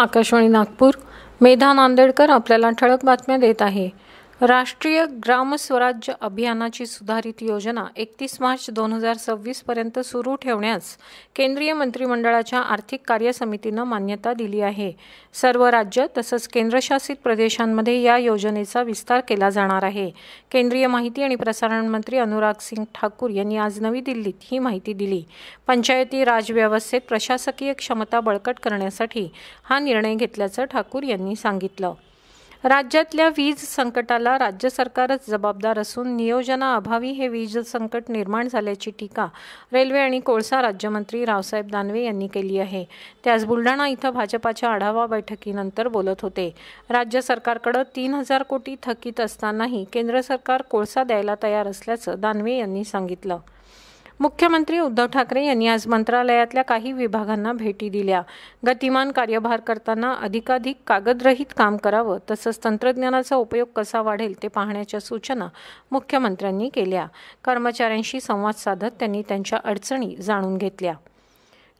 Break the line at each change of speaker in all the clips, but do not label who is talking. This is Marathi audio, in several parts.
आकाशवाणी नागपूर मेधा नांदेडकर आपल्याला ठळक बातम्या देत आहे राष्ट्रीय ग्रामस्वराज्य अभियानाची सुधारित योजना एकतीस मार्च दोन हजार सव्वीसपर्यंत सुरू ठेवण्यास केंद्रीय मंत्रिमंडळाच्या आर्थिक कार्य समितीनं मान्यता दिली आहे सर्व राज्य तसंच केंद्रशासित प्रदेशांमध्ये या योजनेचा विस्तार केला जाणार आहे केंद्रीय माहिती आणि प्रसारण मंत्री अनुराग सिंग ठाकूर यांनी आज नवी दिल्लीत ही माहिती दिली पंचायती राजव्यवस्थेत प्रशासकीय क्षमता बळकट करण्यासाठी हा निर्णय घेतल्याचं ठाकूर यांनी सांगितलं राज्यातल्या वीज संकटाला राज्य सरकारच जबाबदार असून नियोजनाअभावी हे वीज संकट निर्माण झाल्याची टीका रेल्वे आणि कोळसा राज्यमंत्री रावसाहेब दानवे यांनी केली आहे ते आज बुलढाणा इथं भाजपाच्या आढावा बैठकीनंतर बोलत होते राज्य सरकारकडे तीन हजार कोटी थकीत असतानाही केंद्र सरकार कोळसा द्यायला तयार असल्याचं दानवे यांनी सांगितलं मुख्यमंत्री उद्धव ठाकरे यांनी आज मंत्रालयातल्या काही विभागांना भेटी दिल्या गतिमान कार्यभार करताना अधिकाधिक कागदरहित काम करावं तसंच तंत्रज्ञानाचा उपयोग कसा वाढेल ते पाहण्याच्या सूचना मुख्यमंत्र्यांनी केल्या कर्मचाऱ्यांशी संवाद साधत त्यांनी त्यांच्या अडचणी जाणून घेतल्या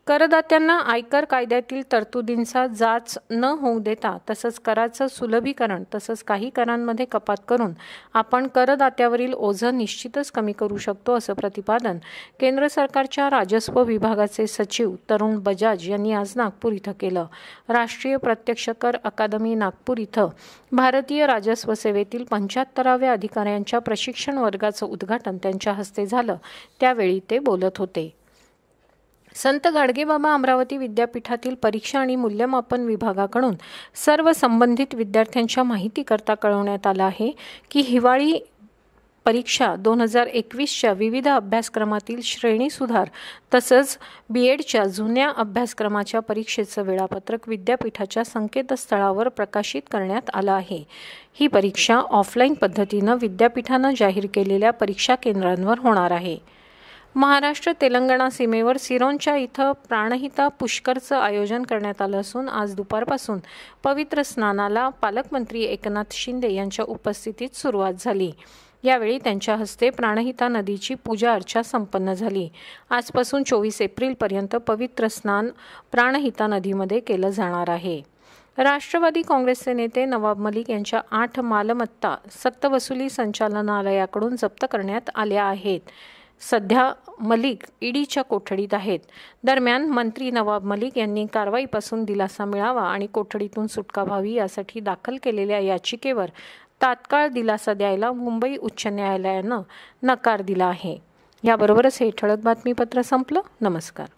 करदात्यांना आयकर कायद्यातील तरतुदींचा जाच न होऊ देता तसंच कराचं सुलभीकरण तसंच काही करांमध्ये कपात करून आपण करदात्यावरील ओझं निश्चितच कमी करू शकतो असं प्रतिपादन केंद्र सरकारच्या राजस्व विभागाचे सचिव तरुण बजाज यांनी आज नागपूर इथं केलं राष्ट्रीय प्रत्यक्ष कर अकादमी नागपूर इथं भारतीय राजस्व सेवेतील पंच्याहत्तराव्या अधिकाऱ्यांच्या प्रशिक्षण वर्गाचं उद्घाटन त्यांच्या हस्ते झालं त्यावेळी ते बोलत होते संत गाडगेबाबा अमरावती विद्यापीठातील परीक्षा आणि मूल्यमापन विभागाकडून सर्व संबंधित विद्यार्थ्यांच्या माहितीकरता कळवण्यात आलं आहे की हिवाळी परीक्षा दोन हजार एकवीसच्या विविध अभ्यासक्रमातील श्रेणी सुधार तसंच बी एडच्या जुन्या अभ्यासक्रमाच्या परीक्षेचं वेळापत्रक विद्यापीठाच्या संकेतस्थळावर प्रकाशित करण्यात आलं आहे ही परीक्षा ऑफलाईन पद्धतीनं विद्यापीठानं जाहीर केलेल्या परीक्षा केंद्रांवर होणार आहे महाराष्ट्र तेलंगणा सीमेवर सिरोंच्या इथं प्राणहिता पुष्करचं आयोजन करण्यात आलं असून आज दुपारपासून पवित्र स्नानाला पालकमंत्री एकनाथ शिंदे यांच्या उपस्थितीत सुरुवात झाली यावेळी त्यांच्या हस्ते प्राणहिता नदीची पूजा अर्चा संपन्न झाली आजपासून चोवीस एप्रिलपर्यंत पवित्र स्नान प्राणहिता नदीमध्ये केलं जाणार आहे राष्ट्रवादी काँग्रेसचे नेते नवाब मलिक यांच्या आठ मालमत्ता सक्तवसुली संचालनालयाकडून जप्त करण्यात आल्या आहेत सध्या मलिक ईडीच्या कोठडीत आहेत दरम्यान मंत्री नवाब मलिक यांनी कारवाईपासून दिलासा मिळावा आणि कोठडीतून सुटका व्हावी यासाठी दाखल केलेल्या याचिकेवर तात्काळ दिलासा द्यायला मुंबई उच्च न्यायालयानं नकार दिला आहे याबरोबरच हे ठळक बातमीपत्र संपलं नमस्कार